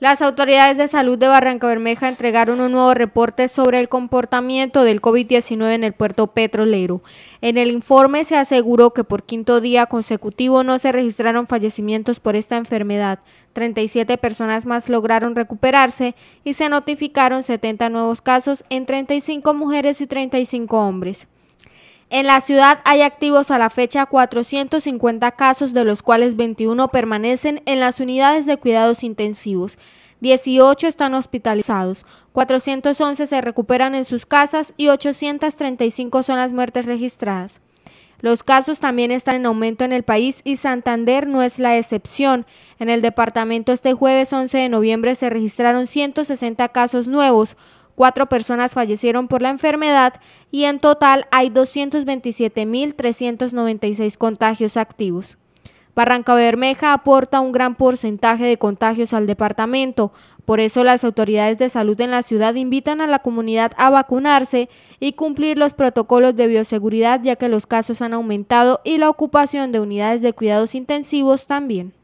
Las autoridades de salud de Barranca Bermeja entregaron un nuevo reporte sobre el comportamiento del COVID-19 en el puerto petrolero. En el informe se aseguró que por quinto día consecutivo no se registraron fallecimientos por esta enfermedad. 37 personas más lograron recuperarse y se notificaron 70 nuevos casos en 35 mujeres y 35 hombres. En la ciudad hay activos a la fecha 450 casos, de los cuales 21 permanecen en las unidades de cuidados intensivos. 18 están hospitalizados, 411 se recuperan en sus casas y 835 son las muertes registradas. Los casos también están en aumento en el país y Santander no es la excepción. En el departamento este jueves 11 de noviembre se registraron 160 casos nuevos, Cuatro personas fallecieron por la enfermedad y en total hay 227.396 contagios activos. Barranca Bermeja aporta un gran porcentaje de contagios al departamento, por eso las autoridades de salud en la ciudad invitan a la comunidad a vacunarse y cumplir los protocolos de bioseguridad ya que los casos han aumentado y la ocupación de unidades de cuidados intensivos también.